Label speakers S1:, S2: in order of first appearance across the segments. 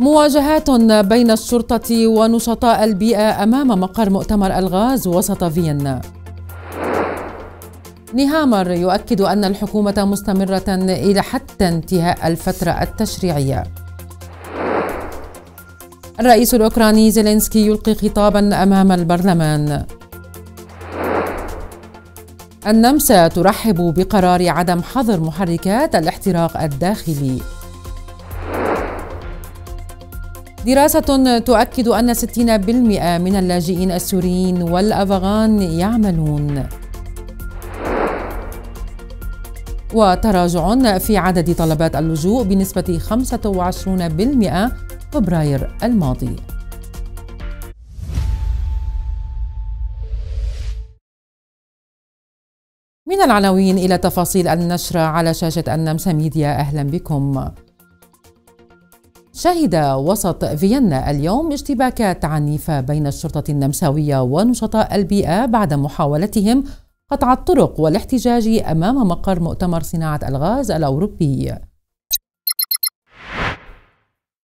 S1: مواجهات بين الشرطة ونشطاء البيئة أمام مقر مؤتمر الغاز وسط فيينا نهامر يؤكد أن الحكومة مستمرة إلى حتى انتهاء الفترة التشريعية الرئيس الأوكراني زيلينسكي يلقي خطابا أمام البرلمان النمسا ترحب بقرار عدم حظر محركات الاحتراق الداخلي دراسة تؤكد أن 60% من اللاجئين السوريين والأفغان يعملون وتراجع في عدد طلبات اللجوء بنسبة 25% فبراير الماضي من العناوين إلى تفاصيل النشرة على شاشة النمسا ميديا أهلا بكم شهد وسط فيينا اليوم اشتباكات عنيفة بين الشرطة النمساوية ونشطاء البيئة بعد محاولتهم قطع الطرق والاحتجاج أمام مقر مؤتمر صناعة الغاز الأوروبي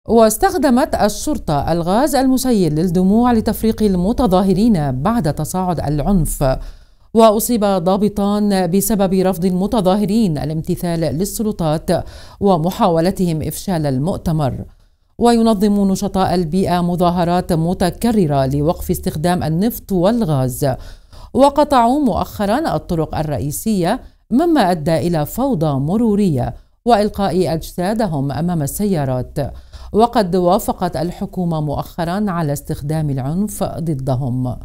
S1: واستخدمت الشرطة الغاز المسيل للدموع لتفريق المتظاهرين بعد تصاعد العنف واصيب ضابطان بسبب رفض المتظاهرين الامتثال للسلطات ومحاولتهم افشال المؤتمر وينظم نشطاء البيئة مظاهرات متكررة لوقف استخدام النفط والغاز وقطعوا مؤخرا الطرق الرئيسية مما أدى إلى فوضى مرورية وإلقاء أجسادهم أمام السيارات وقد وافقت الحكومة مؤخرا على استخدام العنف ضدهم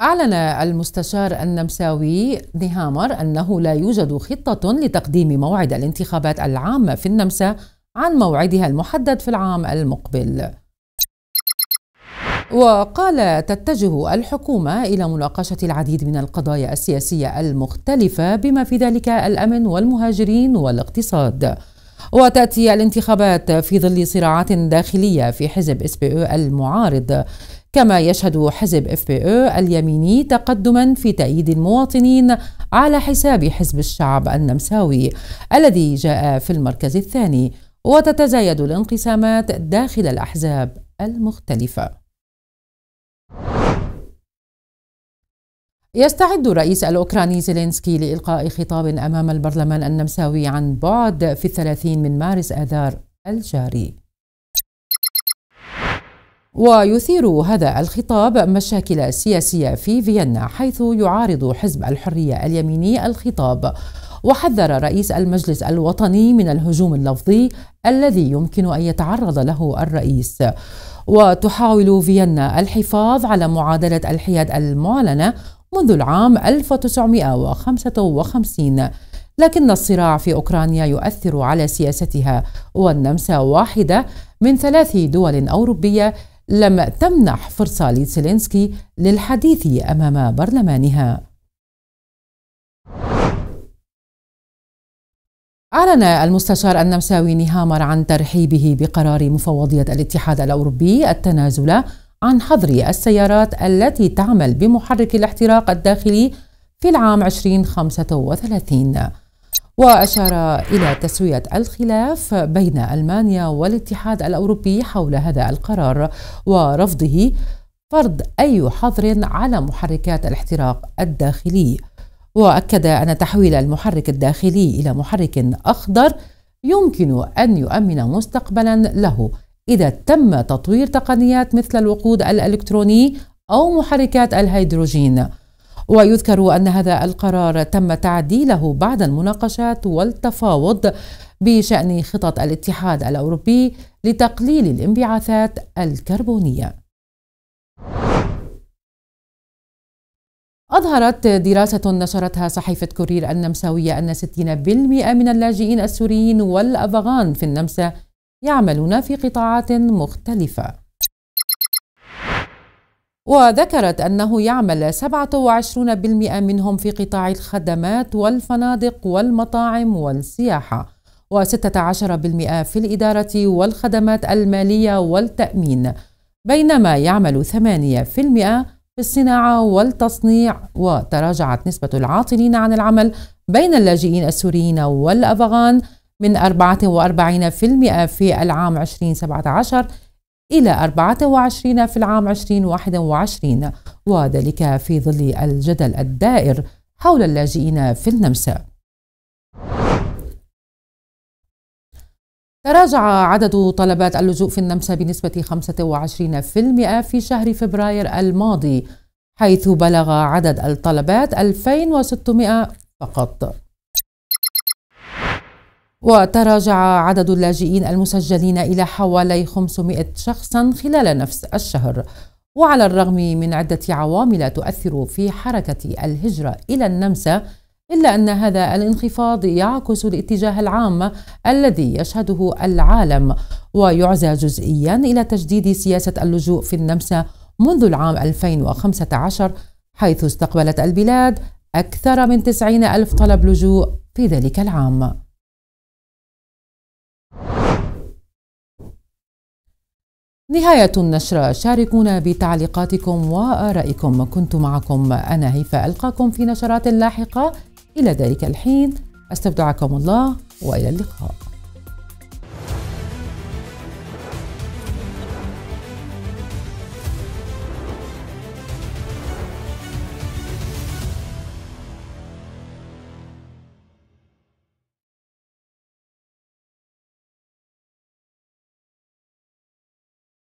S1: أعلن المستشار النمساوي نهامر أنه لا يوجد خطة لتقديم موعد الانتخابات العامة في النمسا عن موعدها المحدد في العام المقبل وقال تتجه الحكومة إلى مناقشة العديد من القضايا السياسية المختلفة بما في ذلك الأمن والمهاجرين والاقتصاد وتأتي الانتخابات في ظل صراعات داخلية في حزب اس بي او المعارض كما يشهد حزب اف بي او اليميني تقدما في تأييد المواطنين على حساب حزب الشعب النمساوي الذي جاء في المركز الثاني وتتزايد الانقسامات داخل الأحزاب المختلفة يستعد الرئيس الأوكراني زيلينسكي لإلقاء خطاب أمام البرلمان النمساوي عن بعد في الثلاثين من مارس آذار الجاري ويثير هذا الخطاب مشاكل سياسية في فيينا حيث يعارض حزب الحرية اليميني الخطاب وحذر رئيس المجلس الوطني من الهجوم اللفظي الذي يمكن أن يتعرض له الرئيس وتحاول فيينا الحفاظ على معادلة الحياد المعلنة منذ العام 1955 لكن الصراع في أوكرانيا يؤثر على سياستها والنمسا واحدة من ثلاث دول أوروبية لم تمنح فرصة لسيلينسكي للحديث أمام برلمانها أعلن المستشار النمساوي نهامر عن ترحيبه بقرار مفوضية الاتحاد الأوروبي التنازل عن حظر السيارات التي تعمل بمحرك الاحتراق الداخلي في العام 2035 وأشار إلى تسوية الخلاف بين ألمانيا والاتحاد الأوروبي حول هذا القرار ورفضه فرض أي حظر على محركات الاحتراق الداخلي وأكد أن تحويل المحرك الداخلي إلى محرك أخضر يمكن أن يؤمن مستقبلا له إذا تم تطوير تقنيات مثل الوقود الإلكتروني أو محركات الهيدروجين ويذكر أن هذا القرار تم تعديله بعد المناقشات والتفاوض بشأن خطط الاتحاد الأوروبي لتقليل الانبعاثات الكربونية. أظهرت دراسة نشرتها صحيفة كورير النمساوية أن 60% من اللاجئين السوريين والأفغان في النمسا يعملون في قطاعات مختلفة وذكرت أنه يعمل 27% منهم في قطاع الخدمات والفنادق والمطاعم والسياحة و16% في الإدارة والخدمات المالية والتأمين بينما يعمل 8% في الصناعة والتصنيع وتراجعت نسبة العاطلين عن العمل بين اللاجئين السوريين والأفغان من 44% في العام 2017 إلى 24 في العام 2021 وذلك في ظل الجدل الدائر حول اللاجئين في النمسا تراجع عدد طلبات اللجوء في النمسا بنسبة 25% في شهر فبراير الماضي حيث بلغ عدد الطلبات 2600 فقط وتراجع عدد اللاجئين المسجلين إلى حوالي 500 شخصا خلال نفس الشهر وعلى الرغم من عدة عوامل تؤثر في حركة الهجرة إلى النمسا إلا أن هذا الانخفاض يعكس الاتجاه العام الذي يشهده العالم ويعزى جزئيا إلى تجديد سياسة اللجوء في النمسا منذ العام 2015 حيث استقبلت البلاد أكثر من 90 ألف طلب لجوء في ذلك العام نهاية النشرة شاركونا بتعليقاتكم وآرائكم كنت معكم أنا هيفاء ألقاكم في نشرات لاحقة إلى ذلك الحين أستودعكم الله وإلى اللقاء